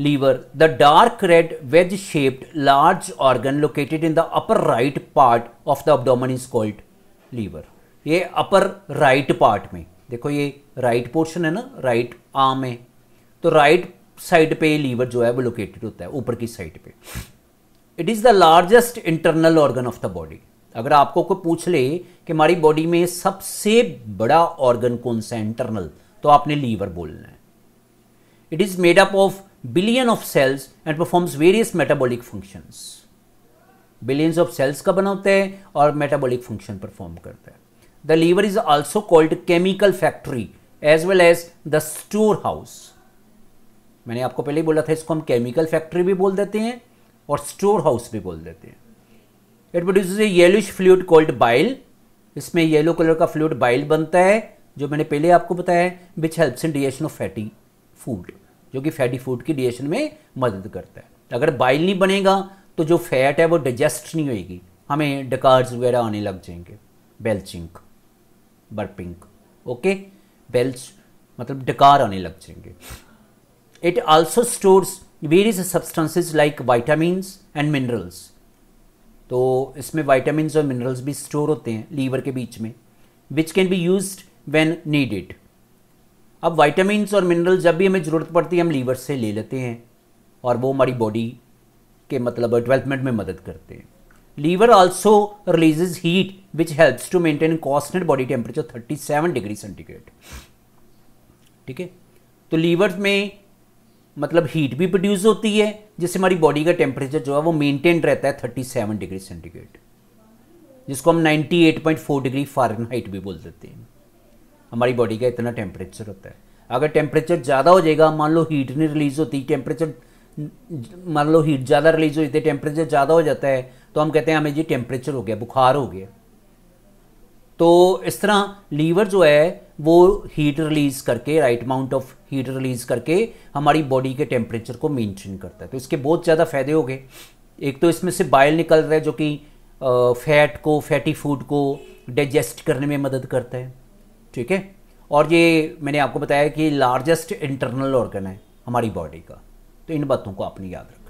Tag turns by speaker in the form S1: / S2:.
S1: liver the dark red wedge shaped large organ located in the upper right part of the abdomen is called liver ये upper right right part में देखो ये right right portion है ना right right arm है तो right right side पे liver जो है वो लोकेटेड होता है ऊपर की साइड पे it is the largest internal organ of the body अगर आपको कोई पूछ ले कि हमारी बॉडी में सबसे बड़ा ऑर्गन कौन सा है इंटरनल तो आपने लीवर बोलना है it is made up of billion of cells and performs various metabolic functions billions of cells का बना होता है और मेटाबॉलिक फंक्शन परफॉर्म करता है the liver is also called chemical factory as well as the storehouse मैंने आपको पहले ही बोला था इसको हम केमिकल फैक्ट्री भी बोल देते हैं और स्टोर हाउस भी बोल देते हैं it produce a yellowish fluid called bile इसमें येलो कलर का फ्लूड बाइल बनता है जो मैंने पहले आपको बताया है which helps in digestion of fatty food जो कि फैटी फूड की डिजेशन में मदद करता है अगर बाइल नहीं बनेगा तो जो फैट है वो डाइजेस्ट नहीं होगी हमें डकार्स वगैरह आने लग जाएंगे बेल्चिंग बर्पिंग ओके बेल्च मतलब डकार आने लग जाएंगे it also stores various substances like vitamins and minerals तो इसमें वाइटामस और मिनरल्स भी स्टोर होते हैं लीवर के बीच में which can be use when needed अब वाइटामिन और मिनरल जब भी हमें ज़रूरत पड़ती है हम लीवर से ले लेते हैं और वो हमारी बॉडी के मतलब डेवलपमेंट में मदद करते हैं liver also releases heat which helps to maintain constant body temperature 37 degree centigrade ठीक है तो लीवर में मतलब हीट भी प्रोड्यूस होती है जिससे हमारी बॉडी का टेम्परेचर जो है वो मेंटेन रहता है 37 डिग्री सेंटीग्रेड जिसको हम 98.4 डिग्री फारेनहाइट भी बोल देते हैं हमारी बॉडी का इतना टेम्परेचर होता है अगर टेम्परेचर ज़्यादा हो जाएगा मान लो हीट नहीं रिलीज़ होती टेम्परेचर मान लो हीट ज़्यादा रिलीज होती है टेम्परेचर ज़्यादा हो जाता है तो हम कहते हैं हमें जी टेम्परेचर हो गया बुखार हो गया तो इस तरह लीवर जो है वो हीट रिलीज करके right amount of heat release करके हमारी बॉडी के टेम्परेचर को मेंटेन करता है तो इसके बहुत ज़्यादा फायदे हो गए एक तो इसमें से बाइल निकल रहा है जो कि फैट को फैटी फूड को डाइजेस्ट करने में मदद करता है ठीक है और ये मैंने आपको बताया कि लार्जेस्ट इंटरनल ऑर्गन है हमारी बॉडी का तो इन बातों को आपने याद रखना